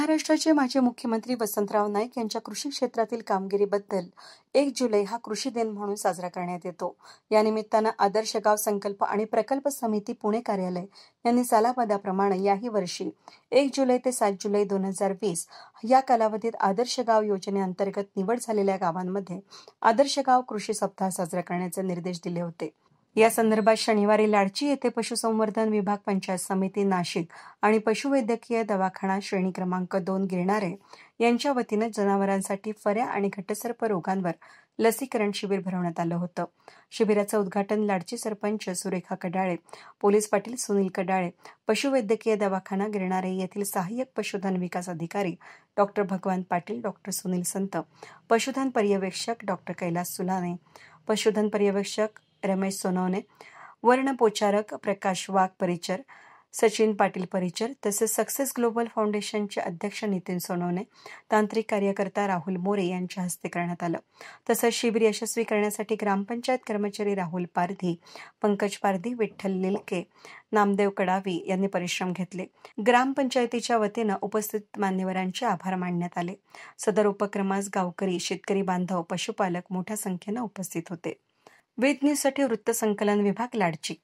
महाराष्ट्राचे माजी मुख्यमंत्री वसंतराव नाईक यांच्या कृषी क्षेत्रातील कामगिरीबद्दल एक जुलै हा कृषी दिन म्हणून साजरा करण्यात येतो या निमित्तानं आदर्श गाव संकल्प आणि प्रकल्प समिती पुणे कार्यालय यांनी सालापदाप्रमाणे याही वर्षी एक जुलै ते सात जुलै दोन हजार वीस या कालावधीत आदर्श गाव योजनेअंतर्गत निवड झालेल्या गावांमध्ये आदर्श गाव कृषी सप्ताह साजरा करण्याचे निर्देश दिले होते या संदर्भात शनिवारी लाडची येथे पशुसंवर्धन विभाग पंचायत समिती नाशिक आणि पशुवैद्यकीय दवाखाना श्रेणी क्रमांक दोन गिरणारे यांच्या वतीनं जनावरांसाठी फऱ्या आणि घटसर्प रोगांवर लसीकरण शिबिर भरवण्यात आलं होतं शिबिराचं उद्घाटन लाडची सरपंच सुरेखा कडाळे पोलीस पाटील सुनील कडाळे पशुवैद्यकीय दवाखाना गिरणारे येथील सहाय्यक पशुधन विकास अधिकारी डॉक्टर भगवान पाटील डॉक्टर सुनील संत पशुधन पर्यवेक्षक डॉक्टर कैलास सुलाने पशुधन पर्यवेक्षक रमेश सोनवणे वर्णपोचारक प्रकाश वाघ परिचर सचिन पाटील परिचर तसेच सक्सेस ग्लोबल फाउंडेशनचे अध्यक्ष नितीन सोनवणे तांत्रिक कार्यकर्ता राहुल मोरे यांच्या हस्ते करण्यात आलं तसंच शिबिर यशस्वी करण्यासाठी ग्रामपंचायत कर्मचारी राहुल पारधी पंकज पारधी विठ्ठल लिलके नामदेव कडावी यांनी परिश्रम घेतले ग्रामपंचायतीच्या वतीनं उपस्थित मान्यवरांचे आभार मानण्यात आले सदर उपक्रमास गावकरी शेतकरी बांधव पशुपालक मोठ्या संख्येनं उपस्थित होते वेद न्यूजसाठी वृत्तसंकलन विभाग लाडची